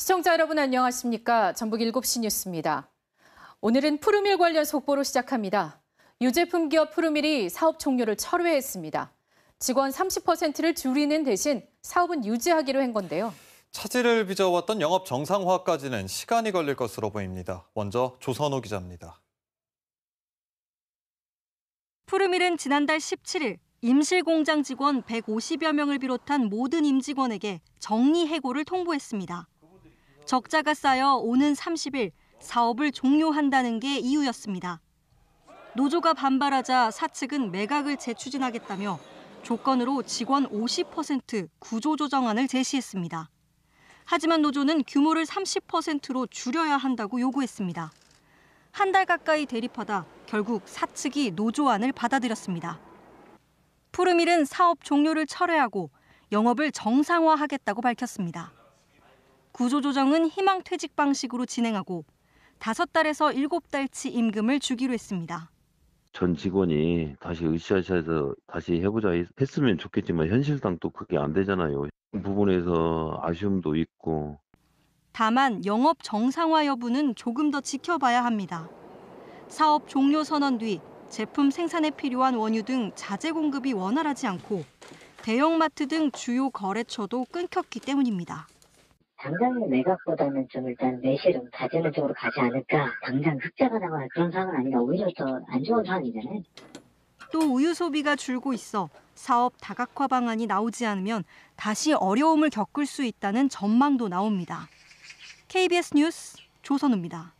시청자 여러분 안녕하십니까? 전북 7시 뉴스입니다. 오늘은 푸르밀 관련 속보로 시작합니다. 유제품 기업 푸르밀이 사업 종료를 철회했습니다. 직원 30%를 줄이는 대신 사업은 유지하기로 한 건데요. 차질을 빚어왔던 영업 정상화까지는 시간이 걸릴 것으로 보입니다. 먼저 조선호 기자입니다. 푸르밀은 지난달 17일 임실공장 직원 150여 명을 비롯한 모든 임직원에게 정리 해고를 통보했습니다. 적자가 쌓여 오는 30일 사업을 종료한다는 게 이유였습니다. 노조가 반발하자 사측은 매각을 재추진하겠다며 조건으로 직원 50% 구조조정안을 제시했습니다. 하지만 노조는 규모를 30%로 줄여야 한다고 요구했습니다. 한 달 가까이 대립하다 결국 사측이 노조안을 받아들였습니다. 푸르밀은 사업 종료를 철회하고 영업을 정상화하겠다고 밝혔습니다. 구조조정은 희망퇴직 방식으로 진행하고 5달에서 7달치 임금을 주기로 했습니다. 전 직원이 다시 의시으쌰해서 다시 해보자 했으면 좋겠지만 현실상 또 그게 안 되잖아요. 부분에서 아쉬움도 있고. 다만 영업 정상화 여부는 조금 더 지켜봐야 합니다. 사업 종료 선언 뒤 제품 생산에 필요한 원유 등 자재 공급이 원활하지 않고 대형마트 등 주요 거래처도 끊겼기 때문입니다. 당장의 매각보다는 좀 일단 내실은 다지는 쪽으로 가지 않을까. 당장 흑자가 나와 그런 상황은 아니라 오히려 더 안 좋은 상황이잖아요. 또 우유 소비가 줄고 있어 사업 다각화 방안이 나오지 않으면 다시 어려움을 겪을 수 있다는 전망도 나옵니다. KBS 뉴스 조선우입니다.